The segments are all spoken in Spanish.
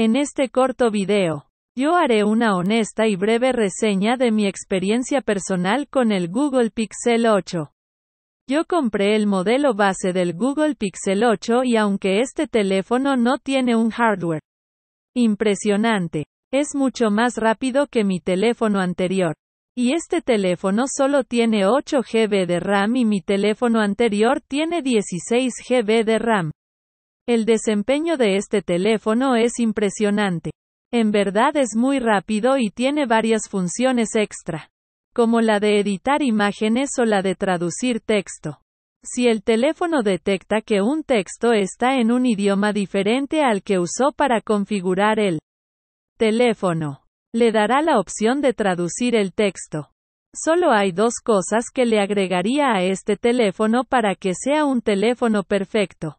En este corto video, yo haré una honesta y breve reseña de mi experiencia personal con el Google Pixel 8. Yo compré el modelo base del Google Pixel 8 y aunque este teléfono no tiene un hardware impresionante, es mucho más rápido que mi teléfono anterior. Y este teléfono solo tiene 8 GB de RAM y mi teléfono anterior tiene 16 GB de RAM. El desempeño de este teléfono es impresionante. En verdad es muy rápido y tiene varias funciones extra, como la de editar imágenes o la de traducir texto. Si el teléfono detecta que un texto está en un idioma diferente al que usó para configurar el teléfono, le dará la opción de traducir el texto. Solo hay dos cosas que le agregaría a este teléfono para que sea un teléfono perfecto.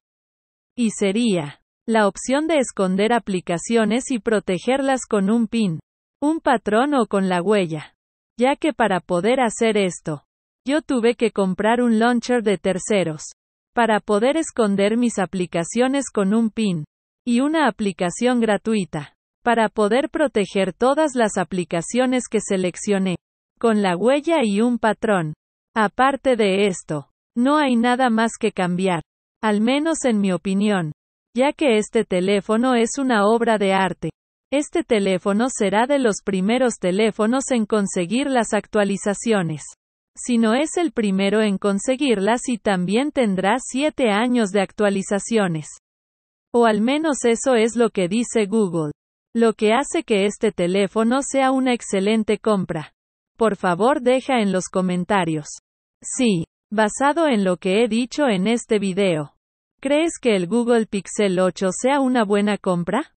Y sería la opción de esconder aplicaciones y protegerlas con un pin, un patrón o con la huella. Ya que para poder hacer esto, yo tuve que comprar un launcher de terceros para poder esconder mis aplicaciones con un pin y una aplicación gratuita para poder proteger todas las aplicaciones que seleccioné con la huella y un patrón. Aparte de esto, no hay nada más que cambiar. Al menos en mi opinión. Ya que este teléfono es una obra de arte. Este teléfono será de los primeros teléfonos en conseguir las actualizaciones. Si no es el primero en conseguirlas y también tendrá 7 años de actualizaciones. O al menos eso es lo que dice Google. Lo que hace que este teléfono sea una excelente compra. Por favor deja en los comentarios. Sí. Basado en lo que he dicho en este video, ¿crees que el Google Pixel 8 sea una buena compra?